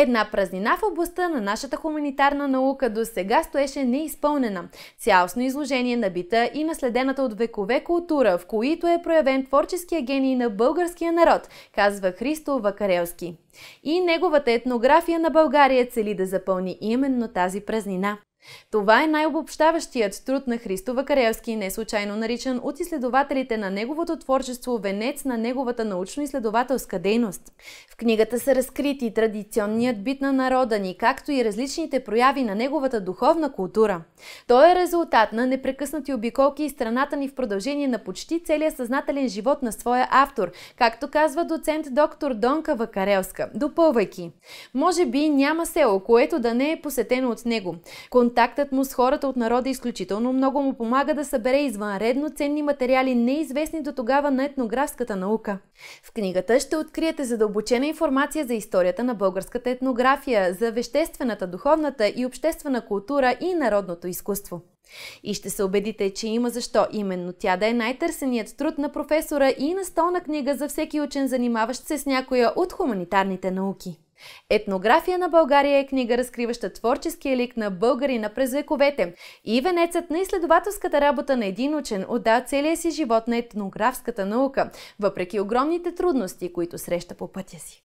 Една празнина в областта на нашата хуманитарна наука до сега стоеше неизпълнена. Цялостно изложение на бита и наследената от векове култура, в които е проявен творческия гений на българския народ, казва Христо Вакарелски. И неговата етнография на България цели да запълни именно тази празнина. Това е най-обобщаващият труд на Христо Вакарелски, случайно наричан от изследователите на неговото творчество венец на неговата научно-изследователска дейност. В книгата са разкрити традиционният бит на народа ни, както и различните прояви на неговата духовна култура. Той е резултат на непрекъснати обиколки и страната ни в продължение на почти целия съзнателен живот на своя автор, както казва доцент доктор Донка Вакарелска, допълвайки. Може би няма село, което да не е посетено от него. Контактът му с хората от народа изключително много му помага да събере извънредно ценни материали, неизвестни до тогава на етнографската наука. В книгата ще откриете задълбочена информация за историята на българската етнография, за веществената, духовната и обществена култура и народното изкуство. И ще се убедите, че има защо именно тя да е най-търсеният труд на професора и настолна книга за всеки учен, занимаващ се с някоя от хуманитарните науки. Етнография на България е книга, разкриваща творческия лик на българина през вековете и венецът на изследователската работа на един учен отда целия си живот на етнографската наука, въпреки огромните трудности, които среща по пътя си.